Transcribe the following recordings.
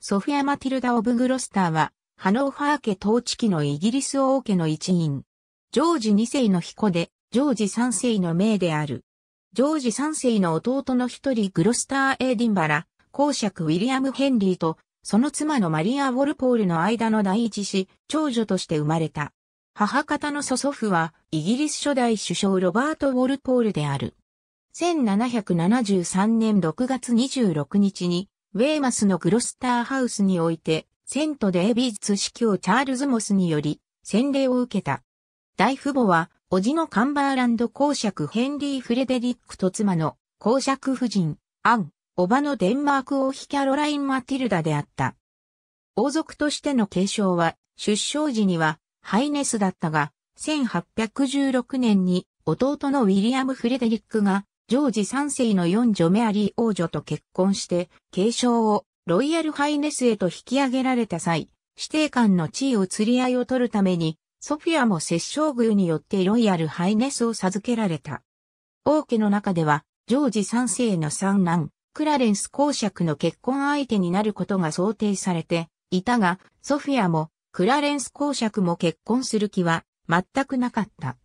ソフィア・マティルダ・オブ・グロスターは、ハノーファー家統治期のイギリス王家の一員。ジョージ2世の彦で、ジョージ3世の命である。ジョージ3世の弟の一人グロスター・エーディンバラ、公爵ウィリアム・ヘンリーと、その妻のマリア・ウォルポールの間の第一子、長女として生まれた。母方の祖祖父は、イギリス初代首相ロバート・ウォルポールである。1773年6月26日に、ウェーマスのグロスターハウスにおいて、セントデイビーズ司教チャールズモスにより、洗礼を受けた。大父母は、叔父のカンバーランド公爵ヘンリー・フレデリックと妻の公爵夫人、アン、叔母のデンマーク王妃キャロライン・マティルダであった。王族としての継承は、出生時には、ハイネスだったが、1816年に弟のウィリアム・フレデリックがジョージ3世の四女メアリー王女と結婚して、継承をロイヤルハイネスへと引き上げられた際、指定官の地位を釣り合いを取るために、ソフィアも摂政宮によってロイヤルハイネスを授けられた。王家の中では、ジョージ3世の三男、クラレンス公爵の結婚相手になることが想定されていたが、ソフィアもクラレンス公爵も結婚する気は全くなかった。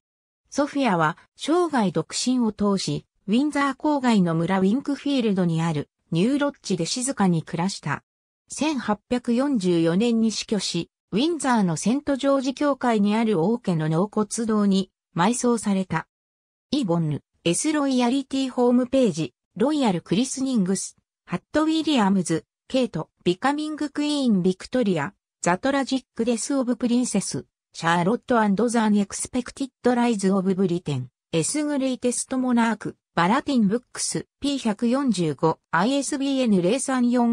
ソフィアは生涯独身を通し、ウィンザー郊外の村ウィンクフィールドにあるニューロッジで静かに暮らした。1844年に死去し、ウィンザーのセントジョージ教会にある王家の納骨堂に埋葬された。イボンヌ、エスロイヤリティホームページ、ロイヤルクリスニングス、ハット・ウィリアムズ、ケイト、ビカミング・クイーン・ビクトリア、ザトラジック・デス・オブ・プリンセス、シャーロット・アンド・ザ・ン・エクスペクティッド・ライズ・オブ・ブリテン、エス・グレイテスト・モナーク、バラティンブックス P145 ISBN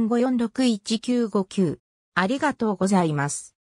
0345461959。ありがとうございます。